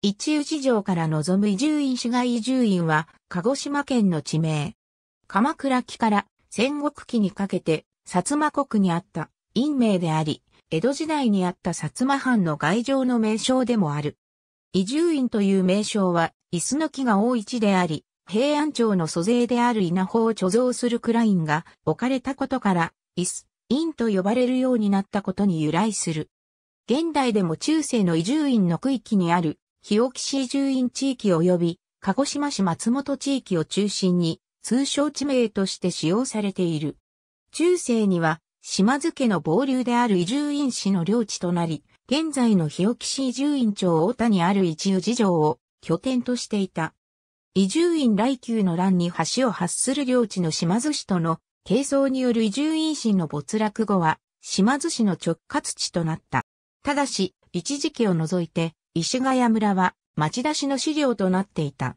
一宇治城から望む移住院市街移住院は、鹿児島県の地名。鎌倉期から戦国期にかけて、薩摩国にあった院名であり、江戸時代にあった薩摩藩の外城の名称でもある。移住院という名称は、椅子の木が大一であり、平安町の租税である稲穂を貯蔵するクラインが置かれたことから、椅子、院と呼ばれるようになったことに由来する。現代でも中世の移住院の区域にある日置市住院地域及び鹿児島市松本地域を中心に通称地名として使用されている。中世には島津家の傍流である移住院市の領地となり、現在の日置市移住院町大田にある一遊治城を拠点としていた。移住院来宮の乱に橋を発する領地の島津市との係争による移住院市の没落後は島津市の直轄地となった。ただし、一時期を除いて石ヶ谷村は町田市の資料となっていた。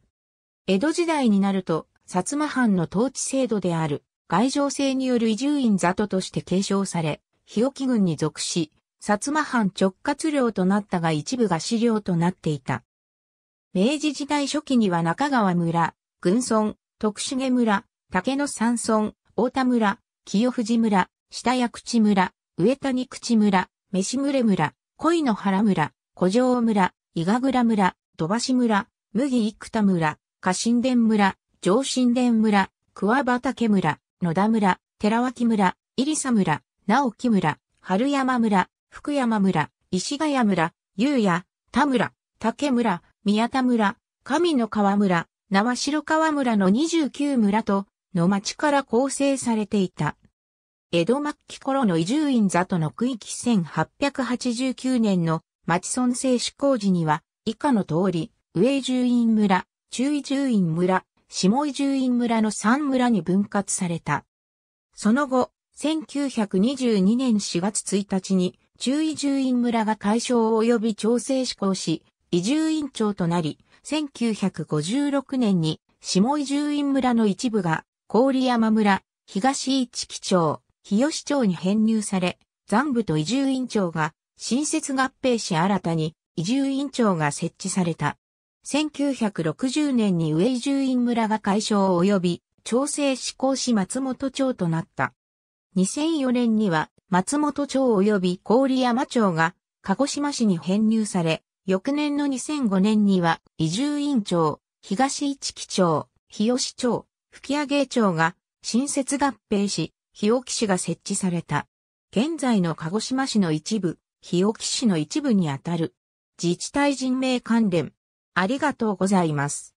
江戸時代になると、薩摩藩の統治制度である、外情制による移住院里として継承され、日置郡に属し、薩摩藩直轄領となったが一部が資料となっていた。明治時代初期には中川村、軍村、徳重村、竹野山村、大田村、清藤村、下谷口村、上谷口村、飯群村、恋の原村、古城村、伊賀倉村、土橋村、麦生田村、家臣田村、上神田村、桑畑村、野田村、寺脇村、入佐村、直木村、春山村、福山村、石ヶ谷村、雄也、田村、竹村、宮田村、神の川村、縄城川村の29村と、の町から構成されていた。江戸末期頃の移住院里の区域1889年の町村制施行時には、以下の通り、上住院村、中位住院村、下井住院村の3村に分割された。その後、1922年4月1日に、中位住院村が解消及び調整施行し、移住院長となり、1956年に、下井住院村の一部が、郡山村、東市木町、日吉町に編入され、残部と移住院長が新設合併し新たに移住院長が設置された。1960年に上移住院村が解消及び調整施行し松本町となった。2004年には松本町及び郡山町が鹿児島市に編入され、翌年の2005年には移住院長、東市木町、日吉町、吹上町が新設合併し、日置市が設置された。現在の鹿児島市の一部、日置市の一部にあたる。自治体人名関連。ありがとうございます。